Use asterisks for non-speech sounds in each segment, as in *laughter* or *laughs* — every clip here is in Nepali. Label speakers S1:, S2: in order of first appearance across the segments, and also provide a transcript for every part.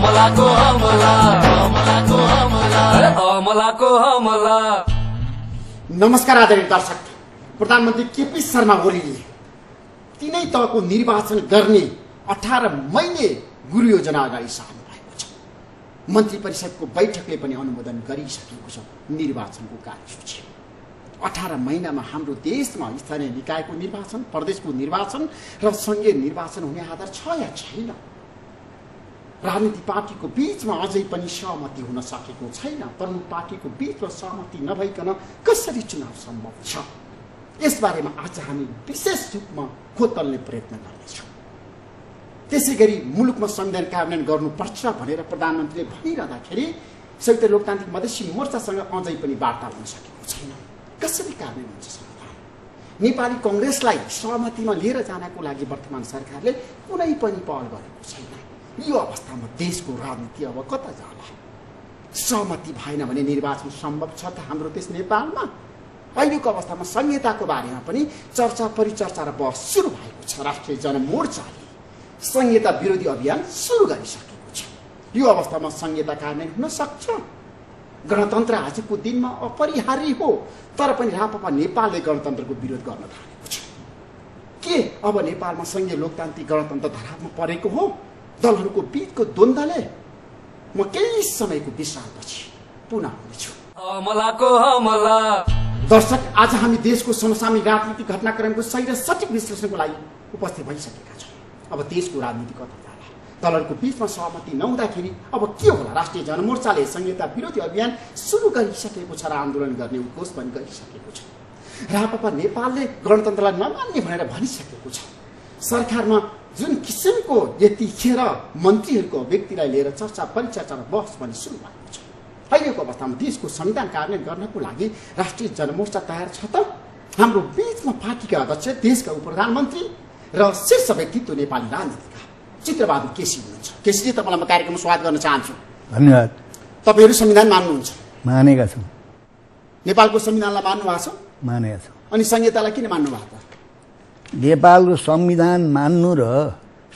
S1: अमलाको नमस्कार आदरणीय दर्शक प्रधानमन्त्री केपी शर्मा ओलीले तिनै तहको निर्वाचन गर्ने अठार महिने गुरु योजना अगाडि सार्नु भएको छ मन्त्री परिषदको बैठकले पनि अनुमोदन गरिसकेको छ निर्वाचनको कार्यसूची अठार महिनामा हाम्रो देशमा स्थानीय निकायको निर्वाचन प्रदेशको निर्वाचन र सङ्घीय निर्वाचन हुने आधार छ या छैन राजनीति पार्टीको बिचमा अझै पनि सहमति हुन सकेको छैन प्रमुख पार्टीको बिचमा सहमति नभइकन कसरी चुनाव सम्भव छ यसबारेमा आज हामी विशेष रूपमा खोतल्ने प्रयत्न गर्नेछौँ त्यसै गरी मुलुकमा संविधान कार्यान्वयन गर्नुपर्छ भनेर प्रधानमन्त्रीले भनिरहँदाखेरि संयुक्त लोकतान्त्रिक मधेसी मोर्चासँग अझै पनि वार्ता हुन सकेको छैन कसरी कार्यान्वयन हुन्छ संविधान नेपाली कङ्ग्रेसलाई सहमतिमा लिएर जानको लागि वर्तमान सरकारले कुनै पनि पहल गरेको छैन यो अवस्थामा देशको राजनीति अब कता जाला सहमति भएन भने निर्वाचन सम्भव छ त हाम्रो देश नेपालमा अहिलेको अवस्थामा संहिताको बारेमा पनि चर्चा परिचर्चा र बहस सुरु भएको छ राष्ट्रिय जनमोर्चाले संहिता विरोधी अभियान सुरु गरिसकेको छ यो अवस्थामा संहिता कार्यान्वयन हुन सक्छ गणतन्त्र आजको दिनमा अपरिहार्य हो तर पनि रापपा नेपालले गणतन्त्रको विरोध गर्न थालेको छ के अब नेपालमा सङ्घीय लोकतान्त्रिक गणतन्त्र धरापमा परेको हो दलहरूको बिचको द्वन्दले म केही समयको विश्रामपछि पुनः हुनेछु दर्शक आज हामी देशको समसामी राजनीतिक घटनाक्रमको सही र सठिक विश्लेषणको लागि उपस्थित भइसकेका छौँ अब देशको राजनीति कता जाला दलहरूको बिचमा सहमति नहुँदाखेरि अब के होला राष्ट्रिय जनमोर्चाले संहिता विरोधी अभियान सुरु गरिसकेको छ र आन्दोलन गर्ने उद्घोष पनि गरिसकेको छ रापा नेपालले गणतन्त्रलाई नमान्ने भनेर भनिसकेको छ सरकारमा जुन किसिमको यतिखेर मन्त्रीहरूको व्यक्तिलाई लिएर चर्चा परिचर्चा र बहस पनि सुरु भएको छ अहिलेको अवस्थामा देशको संविधान कार्यान्वयन गर्नको लागि राष्ट्रिय जनमोर्चा तयार छ त हाम्रो बिचमा पार्टीका अध्यक्ष देशका उप प्रधानमन्त्री र शीर्ष व्यक्तित्व नेपाली राजनीतिका चित्रबहादुर केसी हुनुहुन्छ केसीजी तपाईँलाई म कार्यक्रममा स्वागत गर्न चाहन्छु धन्यवाद तपाईँहरू संविधान मान्नुहुन्छ मानेका छौँ नेपालको संविधानलाई मान्नु भएको छ मानेका छौँ अनि संहितालाई किन मान्नु भएको
S2: नेपालको संविधान मान्नु र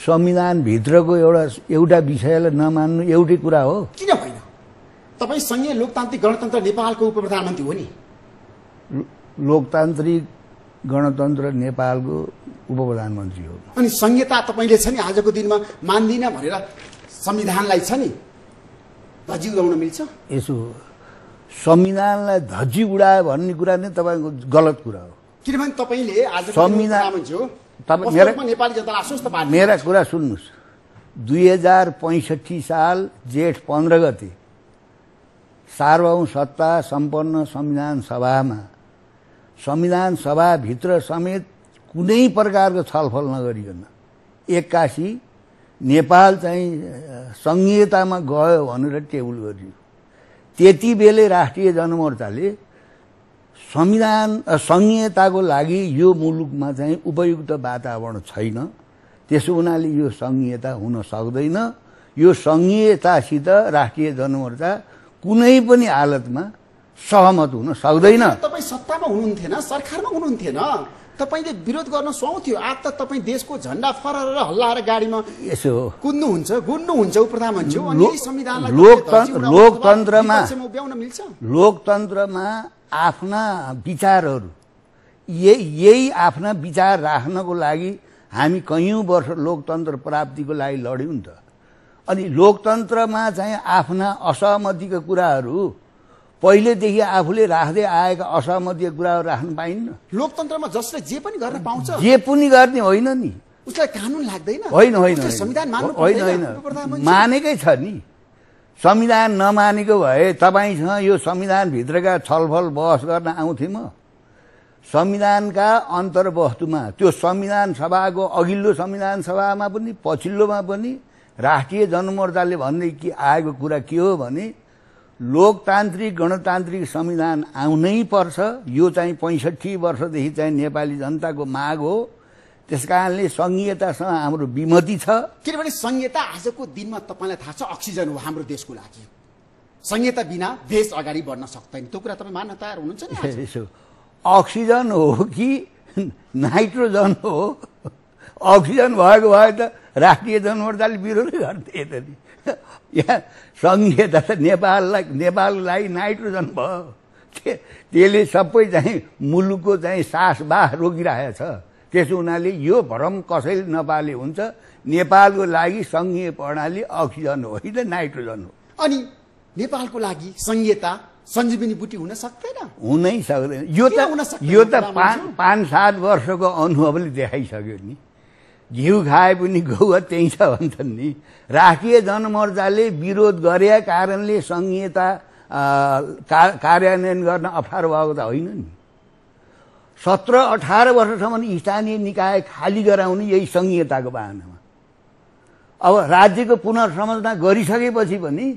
S2: संविधानभित्रको एउटा एउटा विषयलाई नमान्नु एउटै कुरा हो किन होइन
S1: तपाईँ सङ्घीय लोकतान्त्रिक गणतन्त्र नेपालको उप प्रधानमन्त्री
S2: हो नि लोकतान्त्रिक गणतन्त्र नेपालको उप प्रधानमन्त्री हो
S1: अनि संहिता तपाईँले छ नि आजको दिनमा मान्दिनँ भनेर संविधानलाई छ नि धजी उडाउन मिल्छ
S2: यसो संविधानलाई धजी उडायो भन्ने कुरा नै तपाईँको गलत कुरा हो
S1: किनभने तपाईँले आज
S2: नेपाली
S1: जनता आश्वस्त मेरा
S2: कुरा सुन्नुहोस् दुई हजार पैँसठी साल जेठ पन्ध्र गते सार्वभौम सत्ता सम्पन्न संविधान सभामा संविधान सभाभित्र समेत कुनै प्रकारको छलफल नगरिकन एक्कासी नेपाल चाहिँ सङ्घीयतामा गयो भनेर टेबुल गरियो त्यति बेलै राष्ट्रिय जनमोर्चाले संविधान संहिताको लागि यो मुलुकमा चाहिँ उपयुक्त वातावरण छैन त्यसो हुनाले यो सङ्घीयता हुन सक्दैन यो सङ्घीयतासित राष्ट्रिय जनमोर्चा कुनै पनि हालतमा सहमत हुन सक्दैन
S1: तपाईँ सत्तामा हुनुहुन्थेन सरकारमा हुनुहुन्थेन तपाईँले विरोध गर्न सुहाउँथ्यो आज त तपाईँ देशको झन्डा फहरेर हल्लाएर गाडीमा
S2: यसो कुद्नुहुन्छ
S1: गुड्नुहुन्छ लोकतन्त्रमा
S2: लोकतन्त्रमा आफ्ना विचारहरू यही यही आफ्ना विचार राख्नको लागि हामी कैयौँ वर्ष लोकतन्त्र प्राप्तिको लागि लड्यौँ नि त अनि लोकतन्त्रमा चाहिँ आफ्ना असहमतिका कुराहरू पहिलेदेखि आफूले राख्दै आएका असहमतिका कुराहरू राख्न पाइन्न लोकतन्त्रमा जसले जे पनि गर्न पाउँछ जे पनि गर्ने होइन नि उसलाई कानुन लाग्दैन होइन होइन संविधान मानेकै छ नि संविधान नमानेको भए तपाईँसँग यो संविधानभित्रका छलफल बहस गर्न आउँथेँ म संविधानका अन्तर्वस्तुमा त्यो संविधान सभाको अघिल्लो संविधान सभामा पनि पछिल्लोमा पनि राष्ट्रिय जनमोर्चाले भन्दै कि आएको कुरा के हो भने लोकतान्त्रिक गणतान्त्रिक संविधान आउनै पर्छ यो चाहिँ पैँसठी वर्षदेखि चाहिँ नेपाली जनताको माग हो त्यस कारणले सङ्घीयतासँग हाम्रो विमति छ
S1: किनभने सङ्घीयता आजको दिनमा तपाईँलाई थाहा छ अक्सिजन हो हाम्रो देशको लागि संहिता बिना देश अगाडि बढ्न सक्दैन त्यो कुरा तपाईँ मान्न
S2: तयार हुनुहुन्छ अक्सिजन *laughs* हो कि नाइट्रोजन हो अक्सिजन भएको भए त राष्ट्रिय जनमोर्चाले विरोधै गर्थे त यहाँ सङ्घीयता त नेपाललाई नेपाललाई नाइट्रोजन भयो त्यसले सबै चाहिँ मुलुकको चाहिँ सास बास रोकिरहेछ त्यस हुनाले यो भ्रम कसैले नपाले हुन्छ नेपालको लागि सङ्घीय प्रणाली अक्सिजन हो होइन नाइट्रोजन हो अनि नेपालको लागि सङ्घीयता सञ्जीवनी बुटी हुन सक्दैन हुनै सक्दैन यो त यो त पाँच पाँच सात वर्षको अनुभवले देखाइसक्यो नि घिउ खाए पनि गौवा त्यही छ भन्छन् नि राष्ट्रिय जनमोर्चाले विरोध गरेका कारणले सङ्घीयता कार्यान्वयन गर्न अप्ठ्यारो भएको त होइन नि सत्र अठार वर्षसम्म स्थानीय निकाय खाली गराउने यही सङ्घीयताको बाहनामा अब राज्यको पुनर्संरचना गरिसकेपछि पनि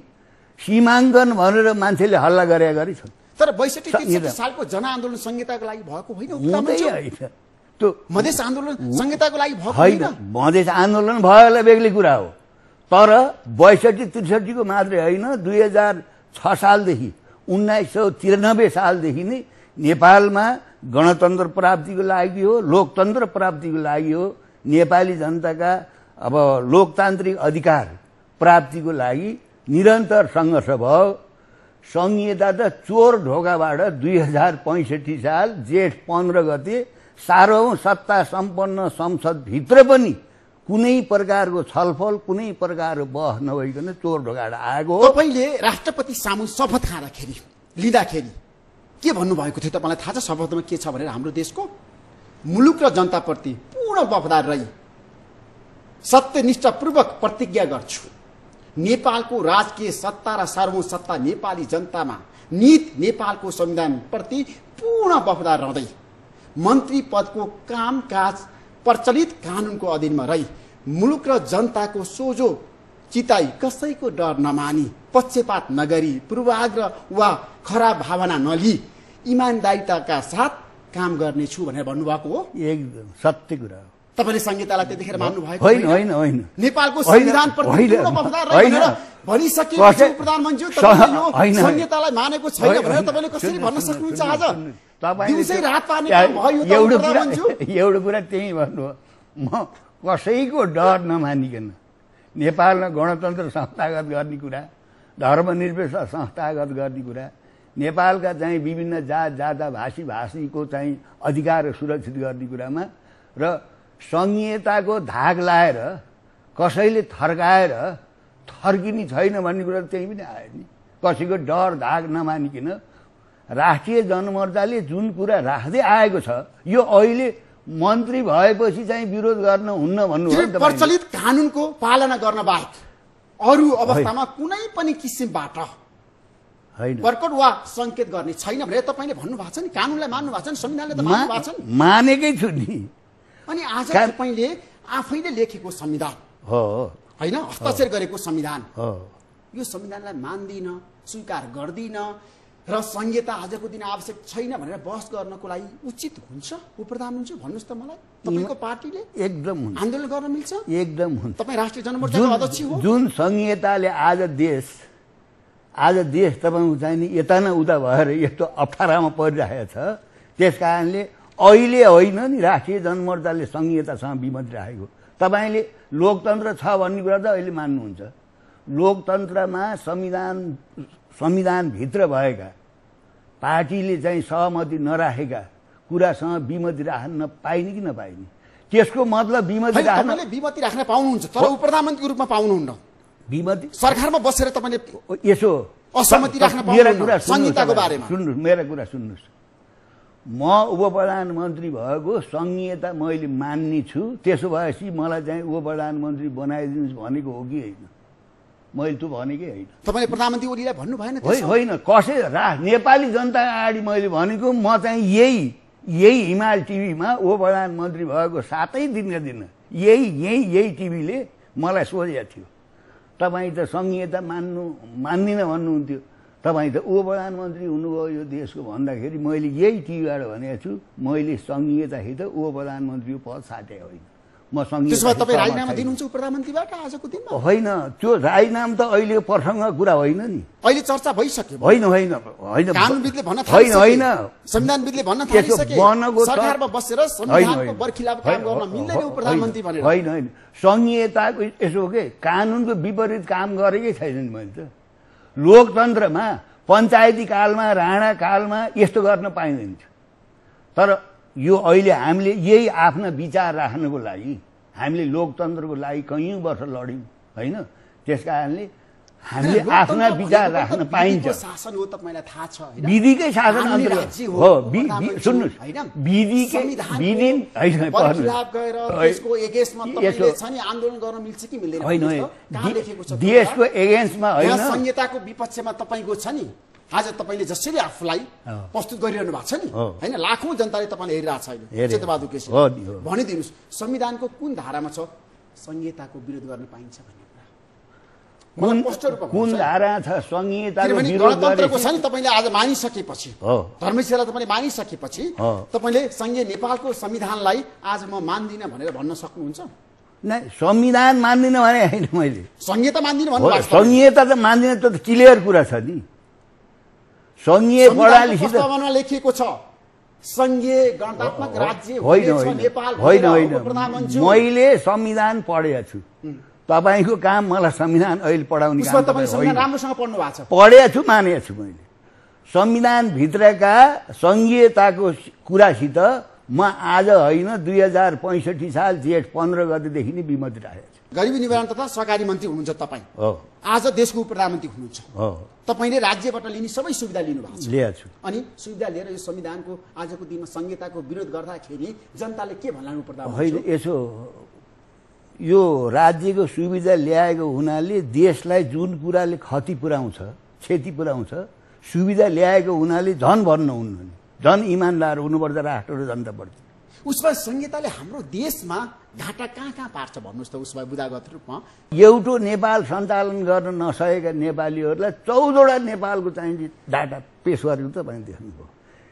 S2: सीमाङ्कन भनेर मान्छेले हल्ला गरे गरेछन् तर बैसठी सालको
S1: जनआन्दोलन संहिताको लागि भएको होइन
S2: त्यो मधेस आन्दोलन संहिताको
S1: लागि भएको होइन
S2: मधेस आन्दोलन भयो होला बेग्लै कुरा हो तर बैसठी त्रिसठीको मात्रै होइन दुई हजार छ सालदेखि उन्नाइस सौ त्रियानब्बे सालदेखि नै नेपालमा गणतन्त्र प्राप्तिको लागि हो लोकतन्त्र प्राप्तिको लागि हो नेपाली जनताका अब लोकतान्त्रिक अधिकार प्राप्तिको लागि निरन्तर सङ्घर्ष भयो सङ्घीयता त चोर ढोकाबाट दुई हजार पैँसठी साल जेठ पन्ध्र गते साह्रौँ सत्ता सम्पन्न संसदभित्र पनि कुनै प्रकारको छलफल कुनै प्रकारको बह नभइकन चोर ढोकाबाट आएको हो तपाईँले राष्ट्रपति सामु शपथ खाँदाखेरि लिँदाखेरि
S1: के भन्नुभएको थियो तपाईँलाई थाहा छ शपथमा के छ भनेर हाम्रो देशको मुलुक र जनताप्रति पूर्ण वफदार रही सत्यनिष्ठापूर्वक प्रतिज्ञा गर्छु नेपालको राजकीय सत्ता र सार्वभौम सत्ता नेपाली जनतामा नित नेपालको संविधानप्रति पूर्ण वफदार रहँदै मन्त्री पदको कामकाज प्रचलित कानुनको अधीनमा रही मुलुक र जनताको सोझो चिताई कसैको डर नमानी पक्षपात नगरी पूर्वाग्रह वा खराब भावना नलिई इमान्दारिताका साथ काम गर्नेछु भनेर भन्नुभएको हो एकदम सत्य कुरा हो तपाईँले संहितालाई त्यतिखेर मान्नु भएको होइन होइन होइन नेपालको संविधान भनिसके प्रधानमन्त्री संहितालाई मानेको छैन भनेर तपाईँले कसरी भन्न सक्नुहुन्छ आज
S2: दिउँसै रात पार्ने भयो एउटा कुरा *laughs* त्यही भन्नु म कसैको डर नमानिकन नेपालमा गणतन्त्र संस्थागत गर्ने कुरा धर्मनिरपेक्ष संस्थागत गर्ने कुरा नेपालका चाहिँ विभिन्न जात जाता भाषी भाषीको चाहिँ अधिकार सुरक्षित गर्ने कुरामा र सङ्घीयताको धाक लाएर कसैले थर्काएर थर्किने छैन भन्ने कुरा त त्यहीँ पनि आयो नि कसैको डर धाक नमानिकन राष्ट्रिय जनमोर्चाले जुन कुरा राख्दै आएको छ यो अहिले मन्त्री भएपछि चाहिँ विरोध गर्न हुन्न भन्नु प्रचलित कानुनको
S1: पालना गर्न बाहेक
S2: अरू अवस्थामा
S1: कुनै पनि किसिमबाट प्रकट वा सङ्केत गर्ने छैन भने तपाईँले भन्नुभएको छ नि कानुनलाई मान्नु भएको छ नि संविधानले त मान्नु भएको छ नि
S2: मानेकै छु नि
S1: अनि आज तपाईँले आफैले लेखेको संविधान
S2: हो होइन हस्ताक्षर
S1: गरेको संविधान यो संविधानलाई मान्दिनँ स्वीकार गर्दिनँ र संहिता आजको दिन आवश्यक छैन भनेर बहस गर्नको लागि उचित हुन्छ उप प्रधान हुन्छ भन्नुहोस् त मलाई तपाईँको पार्टीले
S2: एकदम हुन्छ आन्दोलन गर्न मिल्छ एकदम हुन्छ तपाईँ राष्ट्रिय जनमोर्चाको अध्यक्ष हो जुन संहिताले आज देश आज देश तपाईँको चाहिँ नि यता न उता भएर यस्तो अप्ठ्यारामा परिरहेको छ त्यस कारणले अहिले होइन नि राष्ट्रिय जनमोर्चाले संहितासँग विमत राखेको तपाईँले लोकतन्त्र छ भन्ने कुरा त अहिले मान्नुहुन्छ लोकतन्त्रमा संविधान संविधानभित्र भएका पार्टीले चाहिँ सहमति नराखेका कुरासँग विमति राख्न पाइने कि नपाइने त्यसको मतलब विमति राख्न
S1: विमति राख्न पाउनुहुन्छ तर उपप्रधानमन्त्रीको
S2: प्रधानमन्त्रीको रूपमा पाउनुहुन्न विमति सरकारमा बसेर तपाईँले यसो असहमति राख्न मेरो कुरा संहिताको बारेमा सुन्नु मेरो कुरा सुन्नुहोस् म उप प्रधानमन्त्री भएको सङ्घीयता मैले मान्ने छु त्यसो भएपछि मलाई चाहिँ उप प्रधानमन्त्री बनाइदिनुहोस् भनेको हो कि होइन मैले त भनेकै कि होइन तपाईँले प्रधानमन्त्री ओलीलाई भन्नु भएन होइन कसै रा नेपाली जनता अगाडि मैले भनेको म चाहिँ यही यही हिमाल टिभीमा ओ प्रधानमन्त्री भएको सातै दिनका दिन यही यही यही टिभीले मलाई सोधेको थियो तपाईँ त सङ्घीयता मान्नु मान्दिनँ भन्नुहुन्थ्यो तपाईँ त ऊ प्रधानमन्त्री हुनुभयो यो देशको भन्दाखेरि मैले यही टिभीबाट भनेको छु मैले सङ्घीयतासित ऊ प्रधानमन्त्रीको पद साटेको होइन म त्यसमा तपाईँ राजीनामा दिनुहुन्छ
S1: प्रधानमन्त्रीबाट आजको दिनमा
S2: होइन त्यो राजीनाम त अहिले प्रसङ्ग कुरा होइन नि
S1: अहिले चर्चा भइसक्यो होइन
S2: होइन होइन कानुनविदले भन्न होइन होइन संविधानविदले भन्न थालिसक्यो सरकारमा बसेर संविधानको बरखिलाफ काम गर्न मिल्दैन ऊ प्रधानमन्त्री भनेर होइन होइन संहिताको यसो के कानुनको विपरीत काम गरेकै नि मैले त लोकतन्त्रमा पञ्चायती कालमा राणा कालमा यस्तो गर्न पाइँदैन थियो तर यो अहिले हामीले यही आफ्नो विचार राख्नको लागि हामीले लोकतन्त्रको लागि कैयौँ वर्ष लड्यौँ होइन त्यस कारणले हामीले आफ्ना विचार राख्न पाइन्छ शासन
S1: हो तपाईँलाई थाहा छ विधिकै शासन अन्तर्गत हो सुन्नुहोस्
S2: विधिकै विधि
S1: होइन देशको एगेन्स्टमा होइन संहिताको विपक्षमा तपाईँको छ नि आज तपाईँले जसरी आफूलाई प्रस्तुत गरिरहनु भएको छ नि होइन लाखौँ जनताले तपाईँले हेरिरहेको छैन चेतबहादुर केसी भनिदिनुहोस् संविधानको कुन धारामा छ संहिताको विरोध गर्न पाइन्छ
S2: भन्ने कुन कुन धारा छ संहिताको गणतन्त्रको छ नि
S1: तपाईँले आज मानिसकेपछि धर्मशिलालाई तपाईँले मानिसकेपछि तपाईँले सङ्घीय नेपालको संविधानलाई आज म मान्दिनँ भनेर भन्न सक्नुहुन्छ
S2: संविधान मान्दिनँ भने होइन मैले
S1: संहिता मान्दिनँ भन्नु संहिता
S2: त मान्दिनँ त क्लियर कुरा छ नि प्रणाली
S1: लेखिएको छ मैले
S2: संविधान पढेको छु तपाईँको काम मलाई संविधान अहिले पढाउने
S1: पढेको
S2: छु मानेको छु मैले संविधानभित्रका सङ्घीयताको कुरासित म आज होइन दुई हजार पैँसठी साल जेठ पन्ध्र गतेदेखि नै विमत राखेको छु
S1: गरिबी निवारण तथा सहकारी मन्त्री हुनुहुन्छ तपाईँ आज देशको प्रधानमन्त्री हुनुहुन्छ तपाईँले राज्यबाट लिने सबै सुविधा लिनुभएको छ अनि सुविधा लिएर यो संविधानको आजको दिनमा संहिताको विरोध गर्दाखेरि जनताले के भन्नु पर्दा होइन
S2: यसो यो राज्यको सुविधा ल्याएको हुनाले देशलाई जुन कुराले खति पुऱ्याउँछ क्षति पुर्याउँछ सुविधा ल्याएको हुनाले झन भन्नुहुन्न झन इमान्दार हुनुपर्छ राष्ट्र र जनताप्रति
S1: उसमा संहिताले हाम्रो देशमा
S2: घाटा कहाँ कहाँ पार्छ भन्नुहोस् त उसमा बुदागत रूपमा एउटो नेपाल सञ्चालन गर्न नसकेका नेपालीहरूलाई चौधवटा नेपालको चाहिँ डाटा पेस गरेको त देख्नुभयो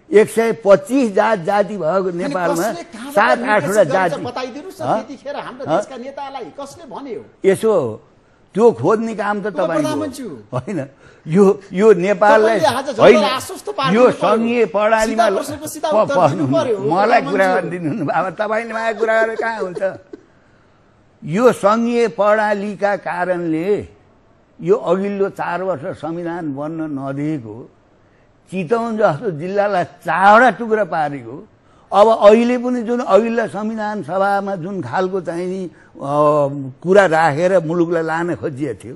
S2: एक सय पच्चिस जात जाति भएको नेपालमा सात आठवटा जाति
S1: बताइदिनु
S2: यसो त्यो खोज्ने काम त तपाईँ होइन यो यो नेपाललाई होइन यो सङ्घीय प्रणालीमा मलाई कुरा गरिदिनु अब तपाईँले मलाई कुरा गरेर कहाँ हुन्छ यो सङ्घीय प्रणालीका कारणले यो अघिल्लो चार वर्ष संविधान बन्न नदिएको चितौन जस्तो जिल्लालाई चारवटा टुक्रा पारेको अब अहिले पनि जुन अघिल्ला संविधान सभामा जुन खालको चाहिँ नि कुरा राखेर मुलुकलाई लान खोजिएको थियो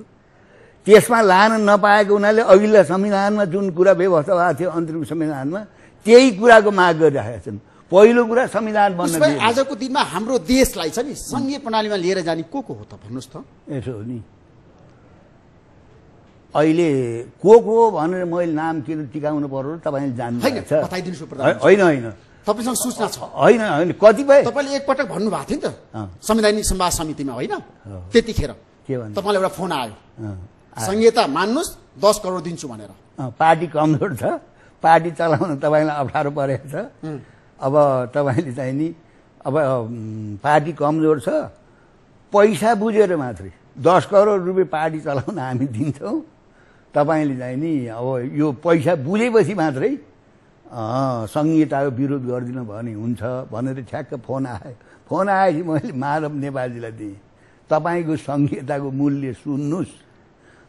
S2: त्यसमा लान नपाएको हुनाले अघिल्ला संविधानमा जुन कुरा व्यवस्था भएको थियो अन्तरिम संविधानमा त्यही कुराको माग गरिरहेका छन् पहिलो कुरा संविधान बन्न
S1: आजको दिनमा हाम्रो देशलाई छ नि सङ्घीय प्रणालीमा लिएर
S2: जाने को को हो त भन्नुहोस् त यसो हो नि अहिले को को भनेर मैले नाम किन टिकाउनु पर्यो तपाईँले जान्नु होइन होइन तपाईँसँग सूचना छ होइन होइन कतिपय तपाईँले एकपटक भन्नुभएको थियो नि त
S1: संवैधानिक सम्वाद समितिमा होइन
S2: त्यतिखेर के भन्नु तपाईँलाई
S1: एउटा फोन आयो
S2: संहिता मान्नुहोस् दस करोड दिन्छु भनेर पार्टी कमजोर छ पार्टी चलाउन तपाईँलाई अप्ठ्यारो परेको छ अब तपाईँले चाहिँ नि अब पार्टी कमजोर छ पैसा बुझेर मात्रै दस करोड रुपियाँ पार्टी चलाउन हामी दिन्छौँ तपाईँले चाहिँ नि अब यो पैसा बुझेपछि मात्रै संहिताको विरोध गरिदिनु भयो भने हुन्छ भनेर ठ्याक्क फोन आयो फोन आएपछि मैले माधव नेपालजीलाई दिएँ तपाईँको संहिताको मूल्य सुन्नुहोस्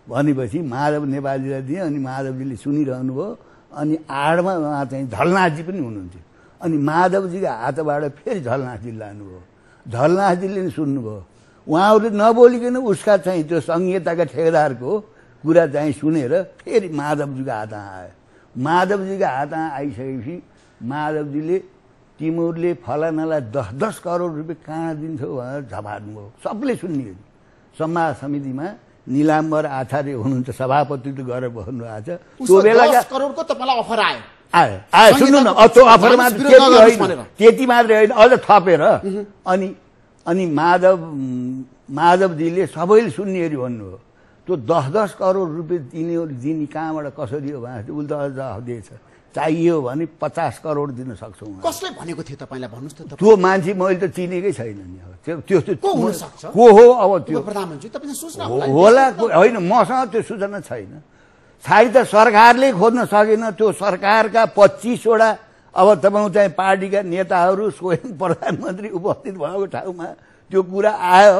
S2: भनेपछि माधव नेपालजीलाई दिएँ अनि माधवजीले सुनिरहनु भयो अनि आडमा उहाँ चाहिँ झलनाथजी पनि हुनुहुन्थ्यो अनि माधवजीको हातबाट फेरि झलनाजी लानुभयो झलनाजीले पनि सुन्नुभयो उहाँहरूले नबोलिकन उसका चाहिँ त्यो संहिताका ठेकेदारको कुरा चाहिँ सुनेर फेरि माधवजीको हातमा आयो माधवजीको हातमा आइसकेपछि माधवजीले तिमीहरूले फलानालाई दस दस करोड रुपियाँ कहाँ दिन्छौ भनेर झपार्नुभयो सबले सुन्ने समाज समितिमा निलाम्बर आचार्य हुनुहुन्छ सभापति त गरेर भन्नु आएछ त्यो बेला
S1: करोडको तपाईँलाई अफर
S2: आयो आयो सुन्नु न त्यो अफरमा त्यति मात्रै होइन अझ थपेर अनि अनि माधव माधवजीले सबैले सुन्नेहरू भन्नुभयो त्यो दस दस करोड रुपियाँ दिने दिने कहाँबाट कसरी हो भने उसले त दिएछ चाहियो भने पचास करोड दिन सक्छौँ कसले
S1: भनेको थियो तपाईँलाई भन्नुहोस् त त्यो
S2: मान्छे मैले त चिनेकै छैन नि अब त्यो त्यो को हो अब त्यो प्रधानमन्त्री
S1: होला
S2: होइन मसँग त्यो सूचना छैन सायद त सरकारले खोज्न सकेन त्यो सरकारका पच्चिसवटा अब तपाईँ चाहिँ पार्टीका नेताहरू स्वयं प्रधानमन्त्री उपस्थित भएको ठाउँमा त्यो कुरा आयो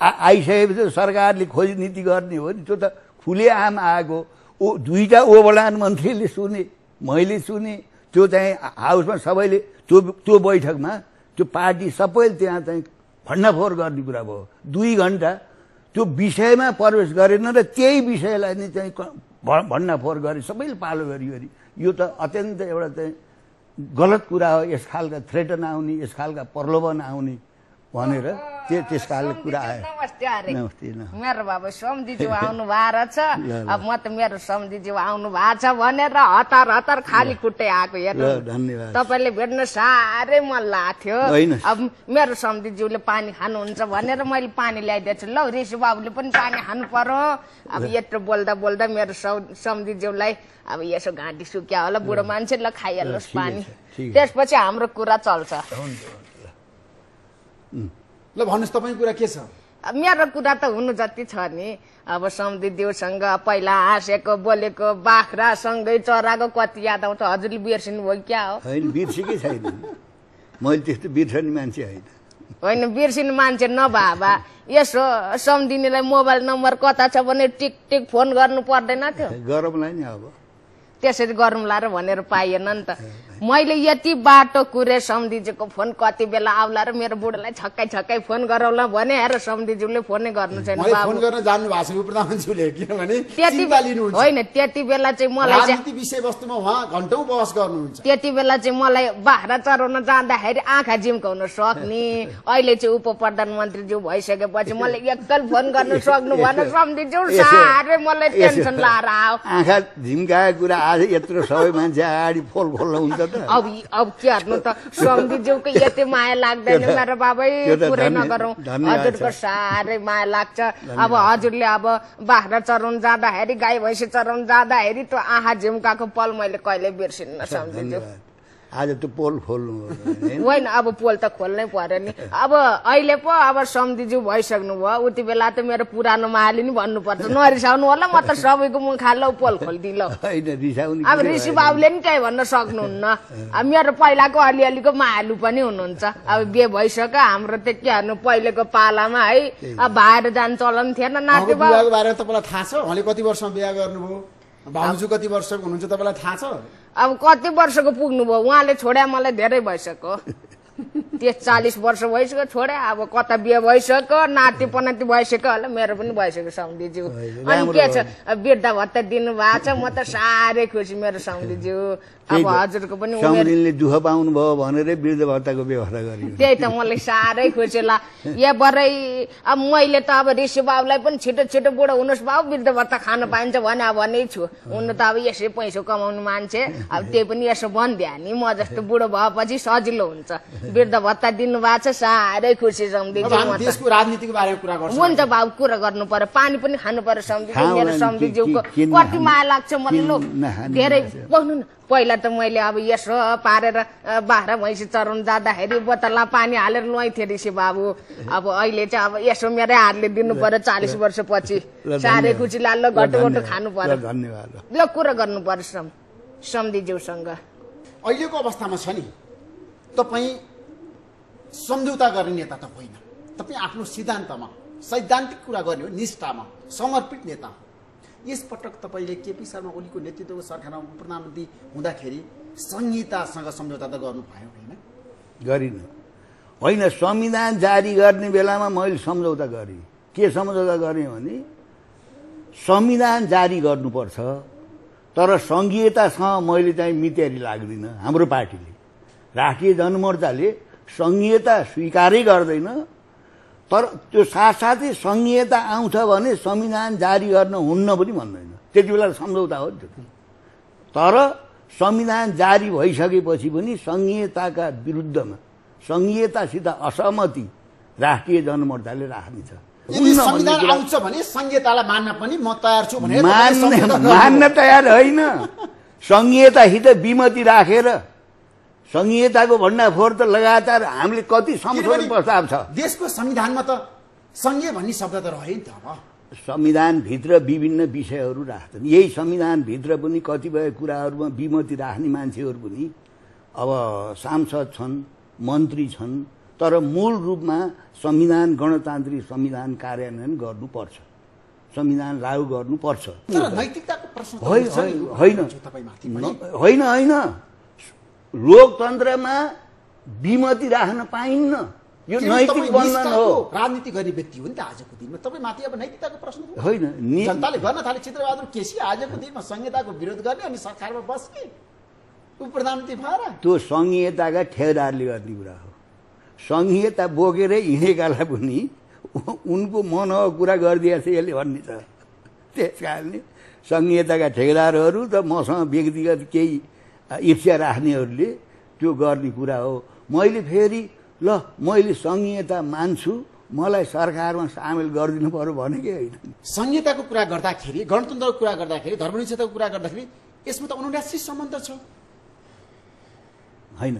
S2: आइसकेपछि सरकारले खोज नीति गर्ने हो नि त्यो त खुलेआम आएको ओ दुईवटा ओबडान मन्त्रीले सुने मैले सुने त्यो चाहिँ हाउसमा सबैले त्यो त्यो बैठकमा त्यो पार्टी सबैले त्यहाँ चाहिँ भण्डाफोर गर्ने कुरा भयो दुई घन्टा त्यो विषयमा प्रवेश गरेन र त्यही विषयलाई नै चाहिँ भण्डाफोर गरे सबैले पालो गरियो अरे यो त अत्यन्त एउटा चाहिँ गलत कुरा हो यस खालका थ्रेटन आउने यस खालका प्रलोभन आउने भनेर त्यो त्यस कारणले कुरा
S3: आयो मेरो बाबु दिदी *laughs* आउनु भएर छ अब म त मेरो दिदी आउनु भएको छ भनेर हतार हतार खाली खुट्टै आएको हेर्नु धन्यवाद तपाईँले भेट्नु साह्रै मन लाग्थ्यो अब मेरो दिदीले पानी खानुहुन्छ भनेर मैले पानी ल्याइदिएको छु ल ऋषि बाबुले पनि पानी खानु पर्यो अब यत्रो बोल्दा बोल्दा मेरो सोमदिज्यूलाई अब यसो घाँटी सुक्या होला बुढो मान्छे ल खाइहाल्नुहोस् पानी त्यसपछि हाम्रो कुरा चल्छ
S1: ल भन्नुहोस् तपाईँको कुरा के छ
S3: मेरो कुरा त हुनु जति छ नि अब सम्झिदिउसँग पहिला हाँसेको बोलेको बाख्रासँगै चराको कति याद आउँछ हजुरले बिर्सिनु भयो क्या हो
S2: होइन बिर्सेकै छैन मैले त्यस्तो बिर्सने मान्छे
S3: होइन होइन बिर्सिने मान्छे नभए यसो सम्झिनेलाई मोबाइल नम्बर कता छ भने टिक टिक फोन गर्नु पर्दैन थियो
S2: गरौँलाई नि अब
S3: त्यसरी गरौँला र भनेर पाइएन नि त मैले यति बाटो कुरे सम्धिजीको फोन कति बेला आउला र मेरो बुढोलाई छक्कै छक्कै फोन गराउला भने हेर फोन फोनै गर्नु छैन होइन त्यति बेला चाहिँ मलाई
S1: घन्टौँ बहस गर्नुहुन्छ
S3: त्यति बेला चाहिँ मलाई बाख्रा चराउन जाँदाखेरि आँखा जिम्काउन सक्ने अहिले चाहिँ उप प्रधानमन्त्रीज्यू भइसकेपछि मलाई एकल फोन गर्न सक्नु भएन *laughs* सम्धिज्यू साह्रै मलाई टेन्सन लाएर आऊ आँखा
S2: झिम्काएको कुरा आज यत्रो सबै मान्छे अगाडि फोल फोल हुन्छ त
S3: अब अब के हार्नु त सम्झिज्यूकै यति माया लाग्दैन मेरो बाबै कुरै नगरौँ हजुरको साह्रै माया लाग्छ अब हजुरले अब बाख्रा चराउनु जाँदाखेरि गाई भैँसी चराउनु जाँदाखेरि त्यो आहा झिम्काको पल मैले कहिले बिर्सिन्न सम्झिज्यू
S2: आज त्यो पोल खोल्नु होइन
S3: अब पोल त खोल्नै पर्यो नि अब अहिले पो अब सम्धिज्यू भइसक्नु भयो उति बेला त मेरो पुरानो माली नि भन्नुपर्छ नरिसाउनु होला म त सबैको मुख खाल्लो पोल खोलिदिल अब ऋषि बाबुले नि केही भन्न सक्नुहुन्न अब मेरो पहिलाको अलिअलिको मालु पनि हुनुहुन्छ अब बिहे भइसक्यो हाम्रो त के हेर्नु पहिलेको पालामा है अब भाएर जान चलन थिएन नाति बाबु
S1: तपाईँलाई थाहा छ उहाँले कति वर्षमा बिहा गर्नुभयो भाउजू कति वर्षको हुनुहुन्छ तपाईँलाई थाहा छ
S3: अब कति वर्षको पुग्नु भयो उहाँले छोड्या मलाई धेरै भइसक्यो त्यस चालिस वर्ष भइसक्यो छोड्या अब कता बिहे भइसक्यो नाति पनाति भइसक्यो होला मेरो पनि भइसक्यो साउदीज्यू अनि के छ वृद्ध भत्ता दिनुभएको छ म त साह्रै खुसी मेरो साउदीज्यू सम्झिनले
S2: दुःख भयो भनेरै वृद्ध भत्ताको व्यवस्था गरियो
S3: त्यही त मलाई साह्रै खुसी ल *laughs* या बरै अब मैले त अब ऋषि बाबुलाई पनि छिटो छिटो बुढो हुनुहोस् बाबु वृद्ध भत्ता खान पाइन्छ भने अब नै छु उन त अब यसै पैसा कमाउनु मान्छे अब त्यही पनि यसो भनिदिए नि म जस्तो बुढो भएपछि सजिलो हुन्छ वृद्ध भत्ता दिनुभएको छ साह्रै खुसी सम्झिन्छु
S1: बारेमा कुरा हुन्छ
S3: बाबु कुरा गर्नु पर्यो पानी पनि खानु पर्यो सम्झिन्छ मेरो सम्झिज्यूको कति माया लाग्छ मलाई धेरै पहिला त मैले अब यसो पारेर बाह्र भैँसी चराउनु जाँदाखेरि बोतलमा पानी हालेर नुहाइथेँ ऋषि बाबु अब अहिले चाहिँ अब यसो मेरै हातले दिनु पर्यो चालिस वर्षपछि साह्रै खुसी लाल घटो घटो खानु पर्यो धन्यवाद ल कुरो गर्नु पर्यो श्रम सम्धिज्यूसँग अहिलेको अवस्थामा छ नि तपाईँ सम्झौता गर्ने नेता त होइन
S1: तपाईँ आफ्नो सिद्धान्तमा सैद्धान्तिक कुरा गर्ने हो निष्ठामा समर्पित नेता यसपटक तपाईँले केपी शर्मा ओलीको नेतृत्वको सरकारमा प्रधानमन्त्री हुँदाखेरि संहितासँग सम्झौता त गर्नु पायो होइन
S2: गरिनँ होइन संविधान जारी गर्ने बेलामा मैले सम्झौता गरेँ के सम्झौता गरेँ भने संविधान जारी गर्नुपर्छ तर सङ्घीयतासँग मैले चाहिँ मितेरी लाग्दिनँ हाम्रो पार्टीले राष्ट्रिय जनमोर्चाले सङ्घीयता स्वीकारै गर्दैन तर त्यो साथसाथै सङ्घीयता आउँछ भने संविधान जारी गर्न हुन्न पनि भन्दैन त्यति बेला सम्झौता हो त्यो तर संविधान जारी भइसकेपछि पनि सङ्घीयताका विरुद्धमा सङ्घीयतासित असहमति राष्ट्रिय जनमोर्चाले राख्नेछ आउँछ
S1: भने मान्न पनि म तयार छु मान्न तयार होइन
S2: संहितासित विमति राखेर सङ्घीयताको भण्डाफोर त लगातार हामीले कति संशोधन प्रस्ताव छ देशको संविधानमा त सङ्घीय भन्ने शब्द त रह्यो नि त अब संविधानभित्र विभिन्न विषयहरू राख्छन् यही संविधानभित्र पनि कतिपय कुराहरूमा विमति राख्ने मान्छेहरू पनि अब सांसद छन् मन्त्री छन् तर मूल रूपमा संविधान गणतान्त्रिक संविधान कार्यान्वयन गर्नुपर्छ संविधान लागू गर्नुपर्छ होइन होइन होइन लोकतन्त्रमा विमति राख्न पाइन्न यो नैतिक बन्धन हो
S1: राजनीति गर्ने व्यक्ति हो नि त आजको दिनमा तपाईँ माथि अब नैतिकताको प्रश्न
S2: होइन जनताले
S1: गर्न थाले चित्रबहादुर केसी आजको दिनमा संहिताको विरोध गर्ने अनि सरकारमा बस्ने उप प्रधानमन्त्री भएर
S2: त्यो संहिताका ठेकेदारले गर्ने कुरा हो संहिता बोकेरै हिँडेकालाई पनि उनको मनको कुरा गरिदिएछ यसले भन्ने छ त्यस कारणले संहिताका ठेकेदारहरू त मसँग व्यक्तिगत केही इच्छा राख्नेहरूले त्यो गर्ने कुरा हो मैले फेरि ल मैले संहिता मान्छु मलाई सरकारमा सामेल गरिदिनु पर्यो भनेकै होइन
S1: संहिताको कुरा गर्दाखेरि गणतन्त्रको कुरा गर्दाखेरि धर्मनिष्ठताको कुरा गर्दाखेरि यसमा त अनुनासी सम्बन्ध छ
S2: होइन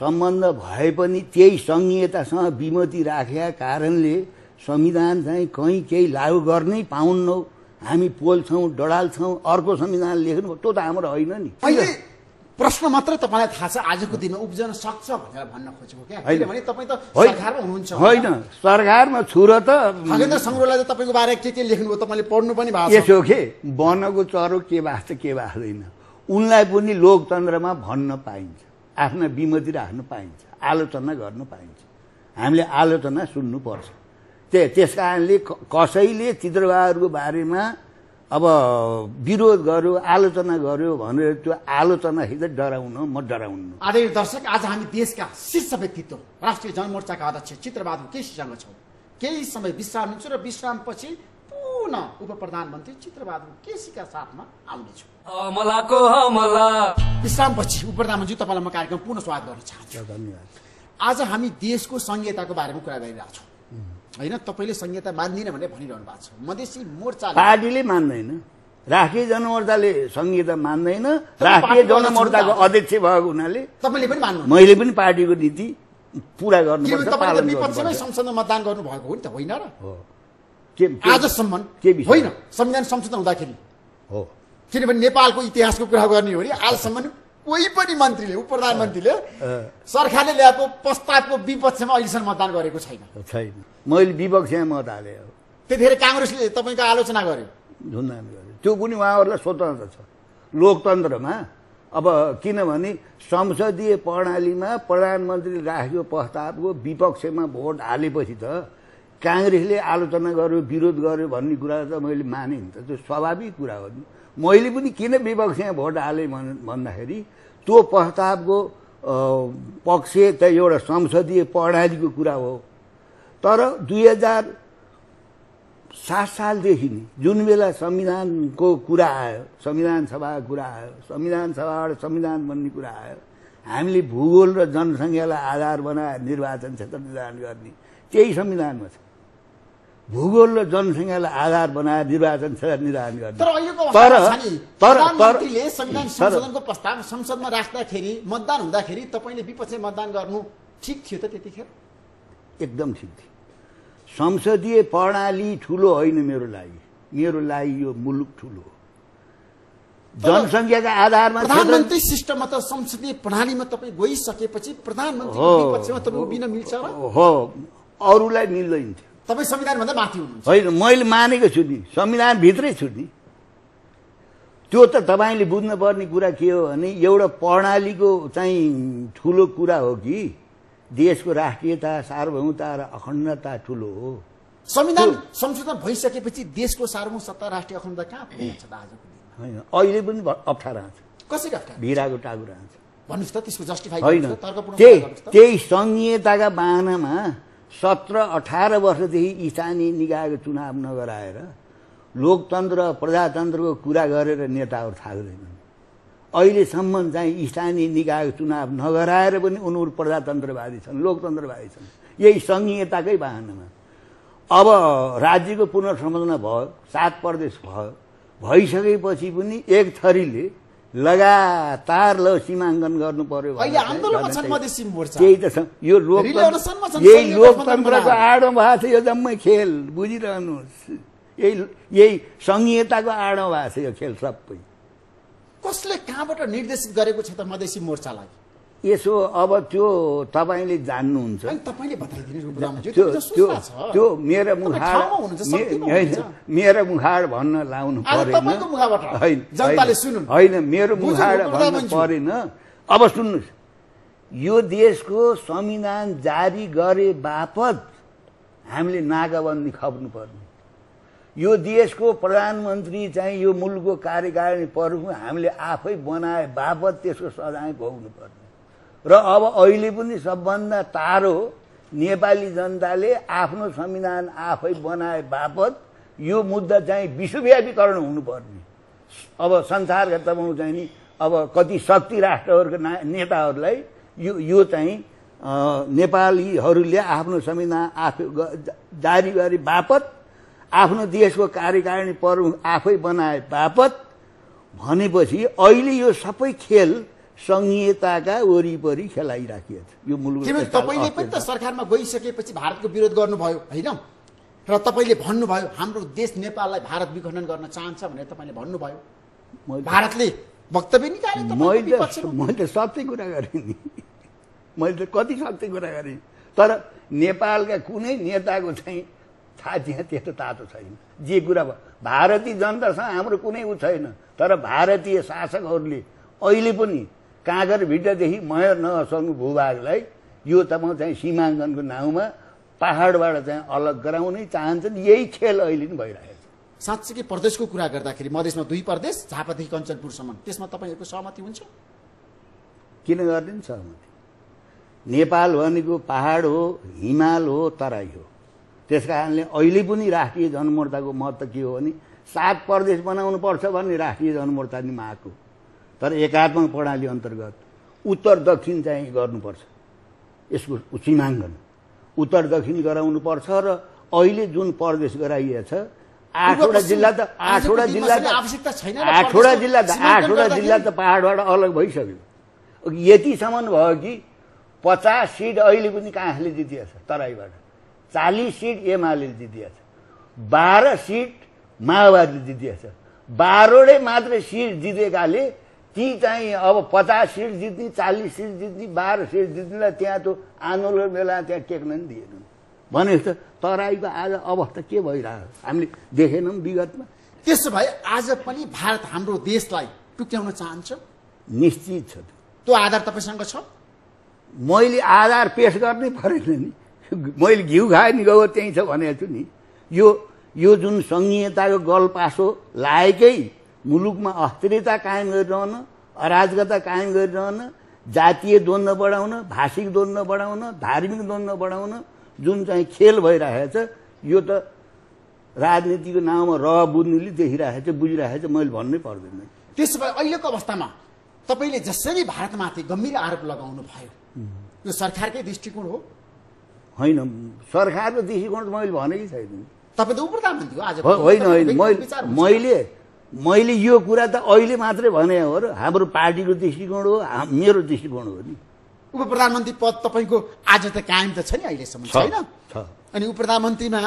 S2: सम्बन्ध भए पनि त्यही संहितासँग विमति राखेका कारणले संविधान चाहिँ कहीँ केही लागू गर्नै पाउन्नौ हामी पोल्छौँ डडाल्छौँ अर्को संविधान लेख्नु त्यो त हाम्रो होइन नि प्रश्न मात्र
S1: तपाईँलाई थाहा छ आजको दिनमा उब्जन सक्छ भनेर भन्न खोजेको क्या भने तपाईँ त सरकारमा हुनुहुन्छ होइन
S2: सरकारमा छु र त खगेन्द्र
S1: सङ्ग्रोलाई त तपाईँको बारे के के लेख्नुभयो तपाईँले पढ्नु पनि भएको यसो के
S2: वनको चरो के छ के बाँच्दैन उनलाई पनि लोकतन्त्रमा भन्न पाइन्छ आफ्ना विमति राख्न पाइन्छ आलोचना गर्न पाइन्छ हामीले आलोचना सुन्नुपर्छ त्यही त्यस कारणले कसैले चित्रकारको बारेमा अब विरोध गर्यो आलोचना गर्यो भनेर त्यो आलोचना आलोचनासित डराउन म डराउनु
S1: आदरणीय दर्शक आज हामी देशका शीर्ष व्यक्तित्व राष्ट्रिय जनमोर्चाका अध्यक्ष चित्रबहादुर केसीसँग छौँ केही समय विश्राम लिन्छु र विश्रामपछि पुनः उप प्रधानमन्त्री चित्रबहादुर केसीका साथमा आउनेछु विश्रामपछि उप प्रधानमन्त्री तपाईँलाई म कार्यक्रम पुनः स्वागत गर्न चाहन्छु धन्यवाद आज हामी देशको संहिताको बारेमा कुरा गरिरहेको छौँ होइन तपाईँले संहिता मान्दिनँ भनेर भनिरहनु भएको छ मधेसी मोर्चा पार्टीले मान्दैन
S2: राष्ट्रिय जनमोर्चाले संहिता मान्दैन राष्ट्रिय जनमोर्चाको अध्यक्ष भएको हुनाले
S1: तपाईँले पनि मान्नु मैले
S2: पनि पार्टीको नीति पुरा गर्नु
S1: संसदमा मतदान गर्नु भएको हो नि त होइन र आजसम्म होइन संविधान संशोधन हुँदाखेरि हो किनभने नेपालको इतिहासको कुरा गर्ने हो नि आजसम्म कोही पनि मन्त्रीले उप प्रधानमन्त्रीले सरकारले ल्याएको प्रस्तावको विपक्षमा अहिलेसम्म मतदान गरेको छैन
S2: छैन मैले विपक्षमा मत हालेँ अब त्यतिखेर काङ्ग्रेसले तपाईँको आलोचना गर्यो धुमधाम गर्यो त्यो पनि उहाँहरूलाई स्वतन्त्र छ लोकतन्त्रमा अब किनभने संसदीय प्रणालीमा प्रधानमन्त्रीले राखेको प्रस्तावको विपक्षमा भोट हालेपछि त काङ्ग्रेसले आलोचना गर्यो विरोध गर्यो भन्ने कुरा त मैले माने नि त त्यो स्वाभाविक कुरा हो नि मैले पनि किन विपक्षमा भोट हालेँ भन् भन्दाखेरि त्यो प्रस्तावको पक्ष त एउटा संसदीय प्रणालीको कुरा हो तर दुई हजार सात सालदेखि जुन बेला संविधानको कुरा आयो संविधान सभाको कुरा आयो संविधान सभाबाट संविधान बन्ने कुरा आयो हामीले भूगोल र जनसङ्ख्यालाई आधार बनाएर निर्वाचन क्षेत्र निर्धारण गर्ने त्यही संविधानमा छ भूगोल र जनसङ्ख्यालाई आधार बनाएर निर्वाचन क्षेत्र निर्धारण गर्ने तर प्रधानमन्त्रीले संविधान संशोधनको
S1: प्रस्ताव संसदमा राख्दाखेरि मतदान हुँदाखेरि तपाईँले विपक्षी मतदान गर्नु ठिक थियो त त्यतिखेर
S2: एकदम ठिक थियो संसदीय प्रणाली ठुलो होइन मेरो लागि मेरो लागि यो मुलुक ठुलो हो जनसङ्ख्याका आधारमा प्रधानमन्त्री
S1: सिस्टममा त संसदीय प्रणालीमा तपाईँ गइसकेपछि प्रधानमन्त्री बिना मिल्छ हो
S2: अरूलाई मिल्दैन थियो
S1: तपाईँ संविधानभन्दा माथि
S2: हुनुहुन्छ होइन मैले मानेको छु नि संविधानभित्रै छु नि त्यो त तपाईँले बुझ्नुपर्ने कुरा के हो भने एउटा प्रणालीको चाहिँ ठुलो कुरा हो कि देशको राष्ट्रियता सार्वभौमता र अखण्डता ठुलो हो संविधान
S1: संशोधन भइसकेपछि देशको सत्ता राष्ट्रिय अखण्डता कहाँ
S2: पुग्छ आजको होइन अहिले पनि अप्ठ्यारो आउँछ कसरी अप्ठ्यारो भिराको टागुरा आउँछ भन्नुहोस्
S1: त त्यसको जस्टिफाई होइन त्यही त्यही
S2: संघीयताका बाहनामा सत्र अठार वर्षदेखि स्थानीय निकायको चुनाव नगराएर लोकतन्त्र प्रजातन्त्रको कुरा गरेर नेताहरू थाक्दैनन् अहिलेसम्म चाहिँ स्थानीय निकायको चुनाव नगराएर पनि उनीहरू प्रजातन्त्रवादी छन् लोकतन्त्रवादी छन् यही सङ्घीयताकै बाहनामा अब राज्यको पुनर्संरचना भयो सात प्रदेश भयो भइसकेपछि पनि एक थरीले लगातार ल सीमाङ्कन गर्नु पर्यो त्यही त यो यही लोकतन्त्रको आडो भएको छ यो जम्मै खेल बुझिरहनुहोस् यही यही सङ्घीयताको आडो भएको छ यो खेल सबै कसले कहाँबाट निर्देशित गरेको छ त मधेसी मोर्चालाई यसो अब त्यो तपाईँले जान्नुहुन्छ त्यो मेरो मुखाड मेरो मुखाड भन्न लाउनु परेन होइन मेरो मुखाड भन्न परेन अब सुन्नुहोस् यो देशको संविधान जारी गरे बापत हामीले नाकाबन्दी खप्नु पर्ने यो देशको प्रधानमन्त्री चाहिँ यो मुलुकको कार्यकारिणी प्रमुख हामीले आफै बनाए बापत त्यसको सजाय भोग्नु पर्ने र अब अहिले पनि सबभन्दा टाढो नेपाली जनताले आफ्नो संविधान आफै बनाए बापत यो मुद्दा चाहिँ विश्वव्यापीकरण हुनुपर्ने अब संसारका तपाईँ चाहिँ नि अब कति शक्ति राष्ट्रहरूको ना नेताहरूलाई यो यो चाहिँ नेपालीहरूले आफ्नो संविधान आफै जारी गरे बापत आफ्नो देशको कार्यकारिणी पर आफै बनाए बापत भनेपछि अहिले यो सबै खेल संहिताका वरिपरि खेलाइराखिएको थियो यो मुलुक तपाईँले पनि त
S1: सरकारमा गइसकेपछि भारतको विरोध गर्नुभयो होइन र तपाईँले भन्नुभयो हाम्रो देश नेपाललाई भारत विखण्डन गर्न चाहन्छ भनेर
S2: तपाईँले भन्नुभयो भारतले वक्तव्य निकाले मैले मैले सत्य कुरा गरेँ नि मैले त कति सत्य कुरा गरेँ तर नेपालका कुनै नेताको चाहिँ थाहा त्यस्तो तातो छैन जे कुरा भयो भारतीय जनतासँग हाम्रो कुनै ऊ छैन तर भारतीय शासकहरूले अहिले पनि काँगरभित्रदेखि मयर नसक्नु भूभागलाई यो त म चाहिँ सीमाङ्कनको नाउँमा पाहाडबाट चाहिँ अलग गराउनै चाहन्छन् यही खेल अहिले पनि भइरहेको
S1: छ साँच्चीकै प्रदेशको कुरा गर्दाखेरि मधेसमा दुई प्रदेश झापादेखि कञ्चनपुरसम्म त्यसमा तपाईँहरूको सहमति हुन्छ
S2: किन गरिदिनु सहमति नेपाल भनेको पहाड हो हिमाल हो तराई हो त्यस कारणले अहिले पनि राष्ट्रिय जनमोर्चाको मत के हो भने सात प्रदेश बनाउनु पर्छ भन्ने राष्ट्रिय जनमोर्चा नि माग हो तर एकात्मक प्रणाली अन्तर्गत उत्तर दक्षिण चाहिँ गर्नुपर्छ यसको सीमाङ्कन उत्तर दक्षिण गराउनु पर्छ र अहिले जुन प्रदेश गराइएछ आठवटा जिल्ला त आठवटा जिल्ला त
S1: आठवटा जिल्ला त आठवटा जिल्ला त
S2: पहाडबाट अलग भइसक्यो यतिसम्म भयो कि पचास सिट अहिले पनि काँसले जितिएछ तराईबाट चालिस सिट एमाले जितिएछ बाह्र सिट माओवादीले जितिएछ बाह्रवटै मात्र सिट जितेकाले ती चाहिँ अब पचास सिट जित्ने चालिस सिट जित्ने बाह्र सिट जित्नेलाई त्यहाँ त्यो आन्दोलन बेला त्यहाँ टेक्न नि दिएन भने जस्तो तराईको आज अवस्था के भइरहेको हामीले देखेनौँ विगतमा त्यसो भए
S1: आज पनि भारत हाम्रो देशलाई टुक्याउन चाहन्छ निश्चित छ त्यो आधार
S2: तपाईँसँग छ मैले आधार पेस गर्नै परेन नि मैले घिउ खाएँ नि गयो त्यहीँ छ भनेको छु नि यो यो जुन सङ्घीयताको गलपासो लागेकै मुलुकमा अस्थिरता कायम गरिरहन अराजकता कायम गरिरहन जातीय द्वन्द्व बढाउन भाषिक द्वन्द्व बढाउन धार्मिक द्वन्द्व बढाउन जुन चाहिँ खेल भइरहेछ यो त राजनीतिको नाउँमा र बुझ्नेले देखिरहेछ बुझिरहेछ मैले भन्नै पर्दैन
S1: त्यसो भए अहिलेको अवस्थामा तपाईँले जसरी भारतमाथि गम्भीर आरोप लगाउनु भयो यो सरकारकै दृष्टिकोण हो
S2: होइन सरकारको दृष्टिकोण त मैले भनेकै छैन
S1: तपाईँ त उप्रधानमन्त्री हो आज होइन होइन मैले
S2: मैले यो कुरा त अहिले मात्रै भने हो र हाम्रो पार्टीको दृष्टिकोण हो मेरो दृष्टिकोण हो नि
S1: उप प्रधानमन्त्री पद तपाईँको आज त कायम त छ नि अहिलेसम्म छैन अनि उप प्रधानमन्त्रीमा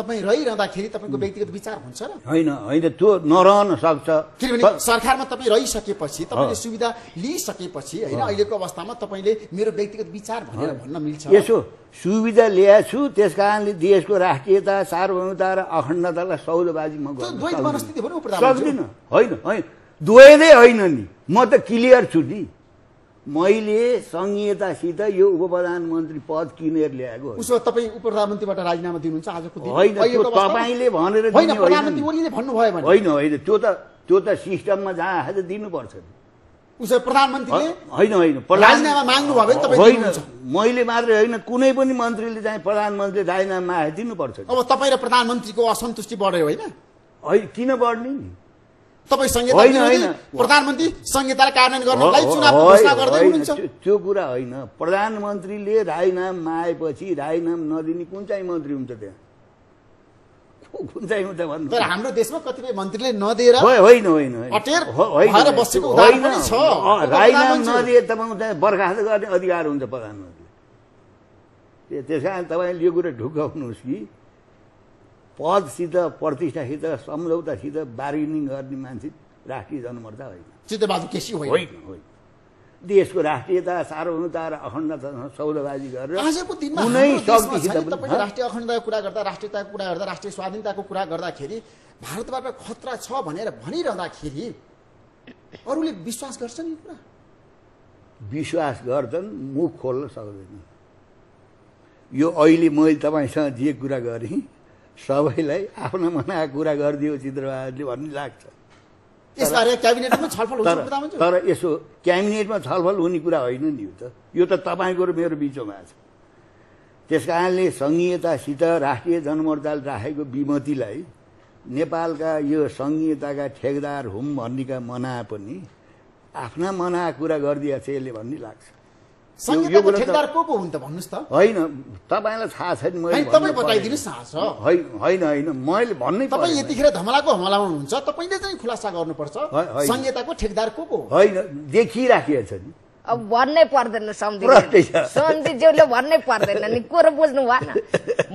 S1: तपाईँ रहिरहँदाखेरि तपाईँको व्यक्तिगत विचार हुन्छ र
S2: होइन होइन त्यो नरहन सक्छ किनभने
S1: सरकारमा तपाईँ रहिसकेपछि तपाईँले सुविधा लिइसकेपछि होइन अहिलेको अवस्थामा तपाईँले मेरो व्यक्तिगत विचार भनेर भन्न मिल्छ यसो
S2: सुविधा ल्याएको छु त्यस कारणले देशको राष्ट्रियता सार्वभौमता र अखण्डतालाई सौदाबाजी मनस्थिति भन्नु होइन होइन द्वैतै होइन नि म त क्लियर छु नि मैले संहितासित यो उप प्रधानमन्त्री पद किनेर ल्याएको
S1: उसो तपाईँ उप प्रधानमन्त्रीबाट राजीनामा दिनुहुन्छ आजको होइन तपाईँले भनेर होइन
S2: भन्नुभयो होइन होइन त्यो त त्यो त सिस्टममा जहाँ आज दिनुपर्छ उसो प्रधानमन्त्रीले होइन होइन राजीनामा माग्नु भयो भने तपाईँ मैले मात्रै होइन कुनै पनि मन्त्रीले चाहिँ प्रधानमन्त्रीले राजीनामा दिनुपर्छ अब तपाईँ र प्रधानमन्त्रीको असन्तुष्टि बढ्यो होइन होइन किन बढ्ने तपाईँ
S1: संहिता प्रधानमन्त्री संहितालाई कार्यान्वयन गर्नलाई चुनाव घोषणा गर्दै हुनुहुन्छ
S2: त्यो कुरा होइन प्रधानमन्त्रीले राजीनामा आएपछि राजीनाम नदिने कुन चाहिँ मन्त्री हुन्छ
S1: त्यहाँ तर हाम्रो देशमा कतिपय मन्त्रीले नदिएर होइन
S2: होइन छ राजीनाम नदिए तपाईँ बर्खास्त गर्ने अधिकार हुन्छ प्रधानमन्त्री त्यस कारण तपाईँले यो कुरा ढुकाउनुहोस् कि पदसित प्रतिष्ठासित सम्झौतासित बार्गेनिङ गर्ने मान्छे राष्ट्रिय जनमोर्चा होइन देशको राष्ट्रियता सार्वभौमता र अखण्डता सौदाबाजी गरेर राष्ट्रिय
S1: अखण्डताको कुरा गर्दा राष्ट्रियताको कुरा गर्दा राष्ट्रिय स्वाधीनताको कुरा गर्दाखेरि भारतबाट खतरा छ भनेर भनिरहँदाखेरि अरूले विश्वास गर्छ नि कुरा
S2: विश्वास गर्छन् मुख खोल्न सक्दैन यो अहिले मैले तपाईँसँग जे कुरा गरेँ सबैलाई आफ्नो मना कुरा गरिदियो चित्रबहादुरले भन्ने लाग्छ तर यसो क्याबिनेटमा छलफल हुने कुरा होइन नि यो त यो त तपाईँको र मेरो बिचमा छ त्यस कारणले सङ्घीयतासित राष्ट्रिय जनमोर्चाले राखेको विमतिलाई नेपालका यो सङ्घीयताका ठेकदार हुम् भन्नेका मना पनि आफ्ना मना कुरा गरिदिएछ यसले भन्ने लाग्छ संहिताको ठेकदार
S1: को पो हुन् त भन्नुहोस् त
S2: होइन तपाईँलाई थाहा छ नि मैले तपाईँ बताइदिनुहोस् थाहा छ होइन होइन मैले भन्नै तपाईँ यतिखेर धमलाको हमलामा हुनुहुन्छ
S1: तपाईँले चाहिँ खुलासा गर्नुपर्छ संहिताको
S3: ठेकदार को पो
S2: होइन देखिराखेको नि
S3: अब भन्नै पर्दैन सम्झिज्यूले भन्नै पर्दैन नि कुरो बुझ्नु भएन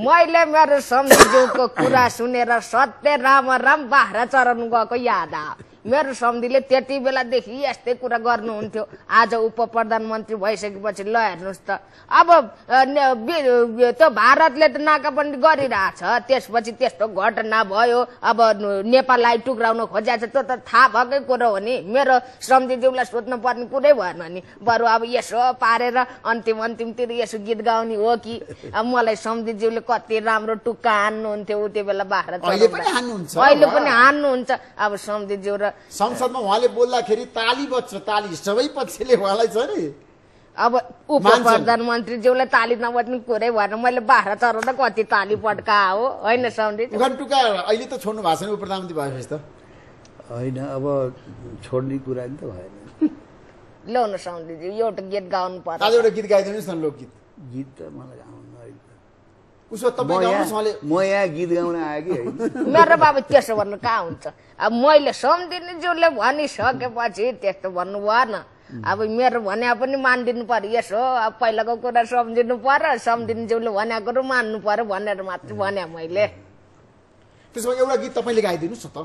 S3: मैले मेरो सम्झिज्यूको कुरा सुनेर सत्य राम राम बाह्र चरण गएको याद आयो मेरो सम्धिले त्यति बेलादेखि यस्तै कुरा गर्नुहुन्थ्यो आज उप प्रधानमन्त्री भइसकेपछि ल हेर्नुहोस् त अब त्यो भारतले त नाकाबन्दी गरिरहेछ त्यसपछि त्यस्तो घटना भयो अब नेपाललाई टुक्राउन खोजिरहेको छ त्यो त थाहा भएकै कुरो हो नि मेरो सोध्नु पर्ने कुरै भएन नि बरु अब यसो पारेर अन्तिम अन्तिमतिर यसो गीत गाउने हो कि अब मलाई सम्झिज्यूले कति राम्रो टुक्का हान्नुहुन्थ्यो त्यो बेला भारत अहिले पनि हान्नुहुन्छ अब सम्झिज्यू र संसदमा
S1: उहाँले बोल्दाखेरि ताली बज्छ ताली सबै पक्षले उहाँलाई छ नि
S3: अब उप प्रधानमन्त्रीज्यूलाई ताली नबज्ने कुरै भएन मैले बाह्र चर त कति ताली पड्का हो होइन घन्टुका
S1: अहिले त छोड्नु भएको छैन उप प्रधानमन्त्री भएपछि त
S2: होइन अब छोड्ने कुरा नि त भएन
S3: *laughs* ल्याउनु न सौन्दीजी एउटा गीत गाउनु पर्छ आज एउटा
S2: गीत गाइदिनुहोस् न लोकगीत गीत त मलाई गाउनु
S3: उसो तपाईँ
S2: म यहाँ गीत गाउन आयो कि
S3: मेरो बाबु त्यसो भन्नु कहाँ हुन्छ अब मैले सम्झिनेज्यूले भनिसकेपछि त्यस्तो भन्नु भएन अब मेरो भने पनि मानिदिनु पर्यो यसो अब पहिलाको कुरा सम्झिनु पर्यो सम्झिनेज्यूले भनेको कुरो मान्नु पर्यो भनेर मात्र भने मैले
S1: त्यसो भए एउटा गीत तपाईँले गाइदिनुहोस् न त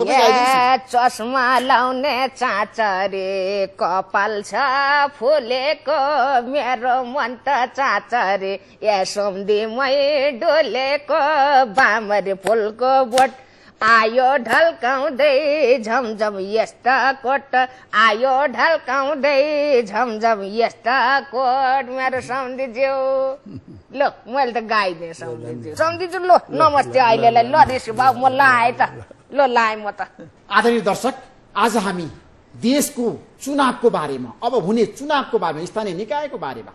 S3: चस्मा लाउने चाँचरे कपाल छ फुलेको मेरो मन त चाँचरे ए मै डोलेको बामरी फुलको बोट आयो ढल्काउँदै झमझम यस्ता कोट आयो ढल्काउँदै झमझम यस्ता कोट मेरो सम्झिज्यू ल मैले त गाइदिएँ सम्झिज्यू सम्झिज्यू ल नमस्ते अहिलेलाई ल ऋषि बाबु म ल आएँ त ल लाएँ म त
S1: आदरणीय दर्शक आज हामी देशको चुनावको बारेमा अब हुने चुनावको बारेमा स्थानीय निकायको बारेमा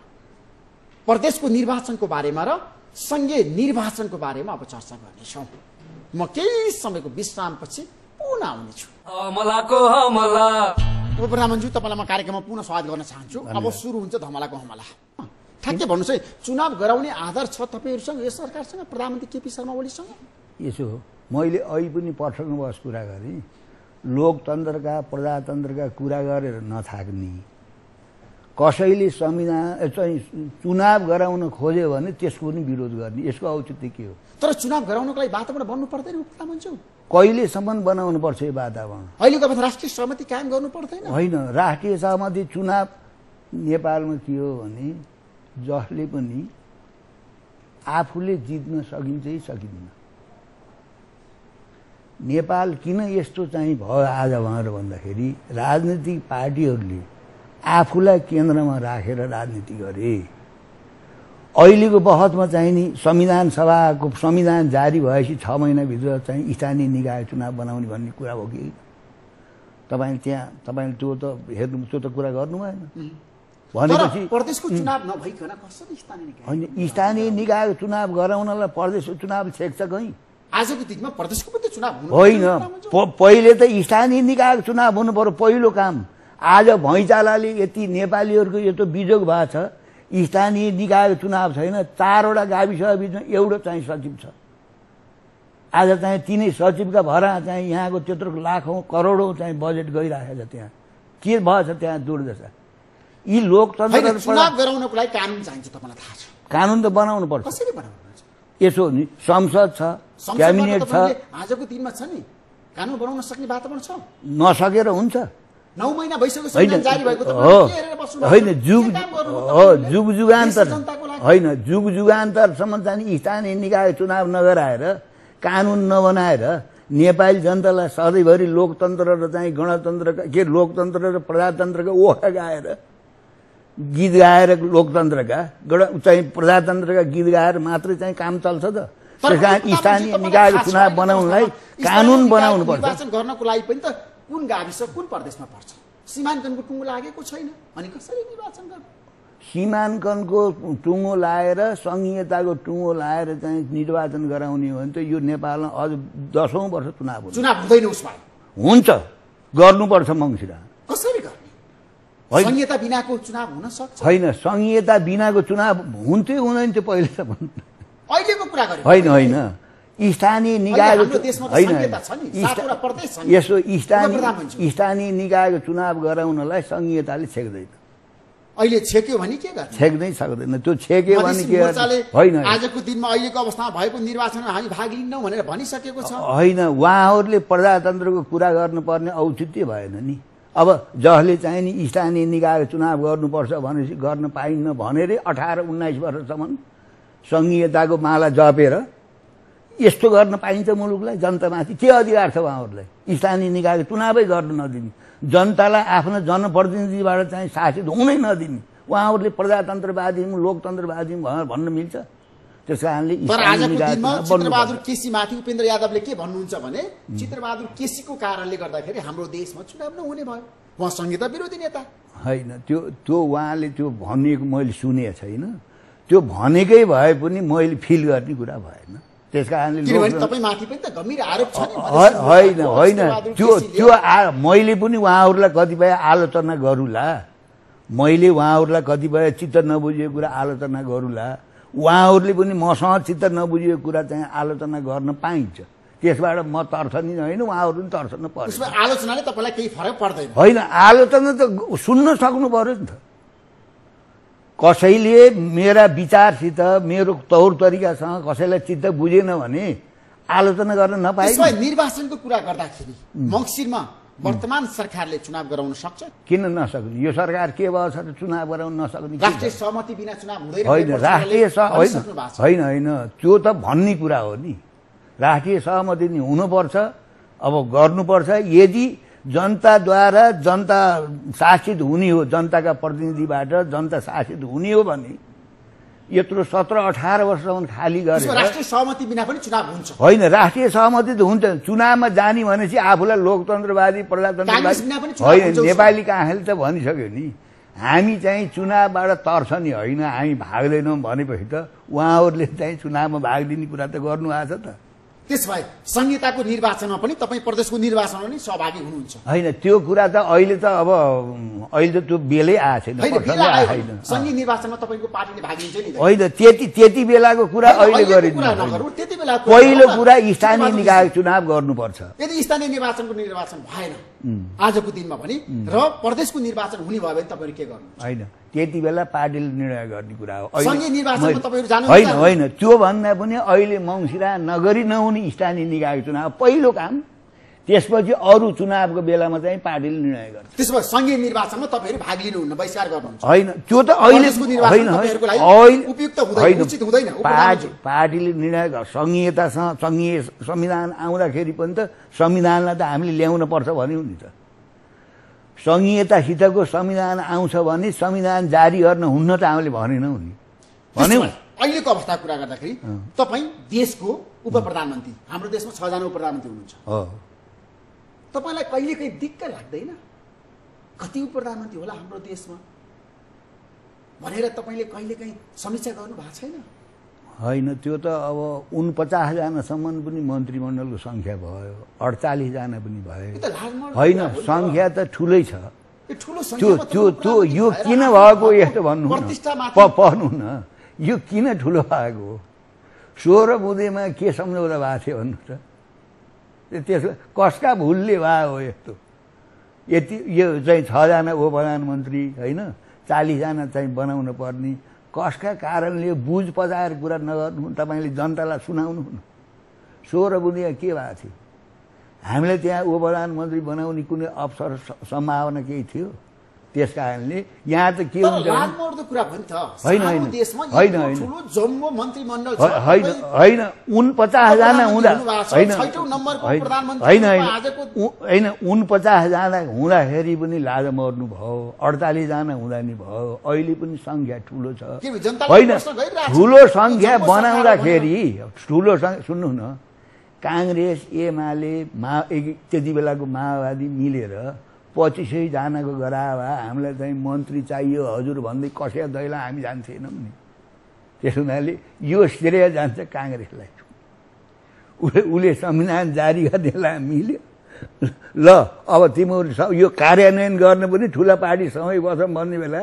S1: प्रदेशको निर्वाचनको बारेमा र सङ्घीय निर्वाचनको बारेमा अब चर्चा गर्नेछौँ म केही समयको विश्रामपछि पुनः आउनेछु
S2: उपरामनज्यू
S1: तपाईँलाई म कार्यक्रममा पुनः स्वागत गर्न चाहन्छु अब सुरु हुन्छ धमलाको हमला ठ्याक्कै भन्नुहोस् है चुनाव गराउने आधार छ तपाईँहरूसँग यो सरकारसँग प्रधानमन्त्री केपी शर्मा ओलीसँग
S2: यसो हो मैले अहिले पनि बस कुरा गरेँ लोकतन्त्रका प्रजातन्त्रका कुरा गरेर नथाक्ने कसैले संविधान चाहिँ चुनाव गराउन खोज्यो भने त्यसको पनि विरोध गर्ने यसको औचित्य के हो
S1: तर चुनाव गराउनको लागि वातावरण बन्नु पर्दैन तामाङज्यू
S2: कहिलेसम्म बनाउनु पर्छ यो वातावरण
S1: अहिले तपाईँ राष्ट्रिय सहमति कायम गर्नु पर्दैन
S2: होइन राष्ट्रिय सहमति चुनाव नेपालमा के हो भने जसले पनि आफूले जित्न सकिन्छ कि सकिन्न नेपाल किन यस्तो चाहिँ भयो आज भनेर भन्दाखेरि राजनीतिक पार्टीहरूले आफूलाई केन्द्रमा राखेर राजनीति गरे अहिलेको बहसमा चाहिँ नि संविधान सभाको संविधान जारी भएपछि छ महिनाभित्र चाहिँ स्थानीय निकाय चुनाव बनाउने भन्ने कुरा हो कि तपाईँले त्यहाँ तपाईँले त्यो त हेर्नु त्यो त कुरा गर्नु भएन भनेपछि होइन स्थानीय निकायको चुनाव गराउनलाई प्रदेशको चुनाव छेक्छ कहीँ
S1: आजको दिनमा प्रदेशको पनि चुनाव होइन
S2: पहिले त स्थानीय निकायको चुनाव हुनु पर्यो पहिलो काम आज भैँचालाले यति नेपालीहरूको यस्तो बिजोग भएको छ स्थानीय निकायको चुनाव छैन चारवटा गाविस बिचमा एउटा चाहिँ सचिव छ आज चाहिँ तिनै सचिवका भरा चाहिँ यहाँको त्यत्रो लाखौँ करोडौँ चाहिँ बजेट गइरहेको छ त्यहाँ के भएछ त्यहाँ दुर्दशा यी लोकतन्त्र कानुन त बनाउनु
S1: पर्छ
S2: यसो नि संसद छ क्याबिनेट छ
S1: आजको दिनमा छ नि कानुन बनाउन सक्ने वातावरण छ
S2: नसकेर हुन्छ
S1: नौ महिना भइसक्यो होइन जुग हो
S2: जुग जुगान्तर होइन जुग जुगान्तरसम्म जाने स्थानीय निकाय चुनाव नगराएर कानुन नबनाएर नेपाली जनतालाई सधैँभरि लोकतन्त्र र चाहिँ गणतन्त्र के लोकतन्त्र र प्रजातन्त्रको ओखा गाएर गीत गाएर लोकतन्त्रका चाहिँ प्रजातन्त्रका गीत गाएर मात्रै चाहिँ काम चल्छ त त्यस कारण स्थानीय निकायको चुनाव बनाउनलाई कानुन बनाउनु पर्छ निर्वाचन
S1: गर्नको लागि पनि त कुन गाविस कुन प्रदेशमा पर्छ सीमाङ्कनको टुङ्गो लागेको छैन अनि कसरी निर्वाचन गर्नु
S2: सीमाङ्कनको टुङ्गो लाएर सङ्घीयताको टुङ्गो लाएर चाहिँ निर्वाचन गराउने हो भने त यो नेपालमा अझ दसौँ वर्ष चुनाव हुन्छ चुनाव हुँदैन उसमा हुन्छ गर्नुपर्छ मङ्सिरा कसरी गर्ने संहिता बिनाको चुनाव हुन सक्छ होइन संहिता बिनाको चुनाव हुन्थ्यो हुँदैन थियो पहिले त
S1: अहिलेको कुरा गरेँ
S2: होइन होइन स्थानीय निकायको होइन यसो स्थानीय स्थानीय निकायको चुनाव गराउनलाई संहिताले छेक्दैन अहिले छेक्यो भने के गर्छ छेक्नै सक्दैन त्यो छेक्यो भने के होइन
S1: आजको दिनमा अहिलेको अवस्थामा भएको निर्वाचनमा हामी भाग लिन्नौँ भनेर भनिसकेको छ होइन
S2: उहाँहरूले प्रजातन्त्रको कुरा गर्नुपर्ने औचित्य भएन नि अब जसले चाहिँ नि स्थानीय निकाय चुनाव गर्नुपर्छ भनेपछि गर्न पाइन्न भनेरै अठार उन्नाइस वर्षसम्म सङ्घीयताको माला जपेर यस्तो गर्न पाइन्छ मुलुकलाई जनतामाथि के अधिकार छ उहाँहरूलाई स्थानीय निकायको चुनावै गर्न नदिने जनतालाई आफ्नो जनप्रतिनिधिबाट चाहिँ शासित हुनै नदिने उहाँहरूले प्रजातन्त्रवादी लोकतन्त्रवादी भनेर भन्न मिल्छ त्यस कारणले चित्रबहादुर
S1: केसीमाथि उपेन्द्र यादवले के भन्नुहुन्छ भने चित्रबहादुर केसीको कारणले गर्दाखेरि हाम्रो देशमा चुनाव नहुने भयो उहाँ संहिता विरोधी नेता
S2: होइन त्यो त्यो उहाँले त्यो भनिएको मैले सुने छैन त्यो भनेकै भए पनि मैले फिल गर्ने कुरा भएन त्यस कारणले
S1: होइन होइन त्यो त्यो
S2: मैले पनि उहाँहरूलाई कतिपय आलोचना गरूला मैले उहाँहरूलाई कतिपय चित्त नबुझेको कुरा आलोचना गरूला उहाँहरूले पनि मसँग चित्त नबुझेको कुरा चाहिँ आलोचना गर्न पाइन्छ त्यसबाट म तर्सनी होइन उहाँहरू पनि तर्सन पर्छ
S1: आलोचनाले तपाईँलाई केही फरक पर्दैन होइन
S2: आलोचना त सुन्न सक्नु पर्यो नि त कसैले मेरा विचारसित मेरो तौर तरिकासँग कसैलाई चित्त बुझेन भने आलोचना गर्न नपाए
S1: निर्वाचनको कुरा गर्दाखेरि मङ्सिरमा Hmm. वर्तमान सरकारले चुनाव गराउन सक्छ
S2: किन नसक्ने यो सरकार के भएको छ चुनाव गराउन नसक्ने राष्ट्रिय सहमति बिना चुनाव हुँदैन होइन राष्ट्रिय होइन होइन त्यो त भन्ने कुरा हो नि राष्ट्रिय सहमति नि हुनुपर्छ अब गर्नुपर्छ यदि जनताद्वारा जनता शासित हुने हो जनताका प्रतिनिधिबाट जनता शासित हुने हो भने यत्रो सत्र अठार वर्षसम्म खाली गरेर राष्ट्रिय
S1: सहमति बिना पनि चुनाव हुन्छ
S2: होइन राष्ट्रिय सहमति त हुन्छ चुनावमा जाने भनेपछि आफूलाई लोकतन्त्रवादी प्रजातन्त्रवादी होइन नेपाली कहाँले त भनिसक्यो नि हामी चाहिँ चुनावबाट तर्छ नि होइन हामी भाग भनेपछि त उहाँहरूले चाहिँ चुनावमा भाग लिने कुरा त गर्नु आएको छ त
S1: त्यसबाहेक संहिताको निर्वाचनमा पनि तपाईँ प्रदेशको निर्वाचनमा पनि सहभागी हुनुहुन्छ
S2: होइन त्यो कुरा त अहिले त अब अहिले त त्यो बेलै आएको छैन सङ्घीय
S1: निर्वाचनमा तपाईँको पार्टीले भाग लिन्छ नि होइन
S2: त्यति त्यति बेलाको कुरा अहिले गरिन्छ
S1: पहिलो कुरा स्थानीय निकाय
S2: चुनाव गर्नुपर्छ
S1: यदि स्थानीय निर्वाचनको निर्वाचन भएन आजको दिनमा पनि र प्रदेशको निर्वाचन हुने भयो भने तपाईँहरू के गर्नु
S2: होइन त्यति बेला पार्टीले निर्णय गर्ने कुरा हो होइन होइन त्योभन्दा पनि अहिले मङ्सिरा नगरी नहुने स्थानीय निकाय चुनाव पहिलो काम त्यसपछि अरू चुनावको बेलामा चाहिँ पार्टीले निर्णय गर्छ
S1: त्यसो भए सङ्घीय निर्वाचनमा तपाईँहरू भाग लिनुहुन्न बहिष्कार गर्नुहुन्छ
S2: होइन त्यो त अहिले हुँदैन पार्टीले निर्णय गर्छ सङ्घीयतासँग सङ्घीय संविधान आउँदाखेरि पनि त संविधानलाई त हामीले ल्याउन पर्छ भन्यो नि त सङ्घीयतासितको संविधान आउँछ भने संविधान जारी गर्न हुन्न त हामीले भनेनौँ नि भन्यौँ
S1: अहिलेको अवस्था कुरा गर्दाखेरि तपाईँ देशको उप प्रधानमन्त्री हाम्रो देशमा छजना उप प्रधानमन्त्री हुनुहुन्छ तपाईँलाई कहीँ दिक्क लाग्दैन कति प्रधानमन्त्री होला हाम्रो देशमा भनेर तपाईँले कहिलेकाहीँ समीक्षा गर्नु भएको छैन
S2: होइन त्यो त अब उनपचासजनासम्म पनि मन्त्रीमण्डलको सङ्ख्या भयो अडचालिसजना पनि भयो होइन सङ्ख्या त ठुलै छ त्यो त्यो त्यो यो किन भएको यस्तो भन्नु पढ्नु न यो किन ठुलो भएको सोह्र बुँदेमा के सम्झौता भएको थियो भन्नु त त्यस कसका भुलले भए हो यस्तो यति यो चाहिँ छजना हो प्रधानमन्त्री होइन चालिसजना चाहिँ बनाउनु पर्ने कसका कारणले बुझ पचाएर कुरा नगर्नु तपाईँले जनतालाई हुनु सोह्र बुनिया के भएको थियो हामीलाई त्यहाँ उप प्रधानमन्त्री बनाउने कुनै अवसर सम्भावना केही थियो त्यस कारणले यहाँ त के
S1: हुन्छ होइन होइन
S2: उन पचास हुँदा होइन होइन होइन उन पचास हुँदाखेरि पनि लाज मर्नु भयो अडतालिसजना हुँदा नि भयो अहिले पनि सङ्ख्या ठुलो छ होइन ठुलो सङ्ख्या बनाउँदाखेरि ठुलो सुन्नु न काङ्ग्रेस एमाले मा त्यति बेलाको माओवादी मिलेर पच्चिस सय गरा गरावा हामीलाई चाहिँ मन्त्री चाहियो हजुर भन्दै कसै दैला हामी जान्थेनौँ नि त्यस हुनाले यो श्रेय जान्छ काङ्ग्रेसलाई उसले उसले संविधान जारी गर्नेलाई मिल्यो ल अब तिमीहरू यो कार्यान्वयन गर्ने पनि ठुला पार्टी सँगै बसौँ भन्ने बेला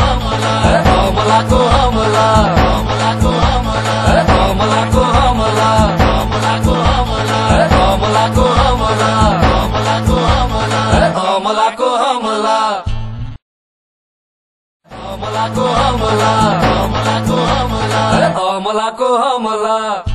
S3: को हमला को हमला हमला हमला को हमला हमला हमला को हमला को हमला हमला को
S2: हमला हमला को हमला हमला को हमला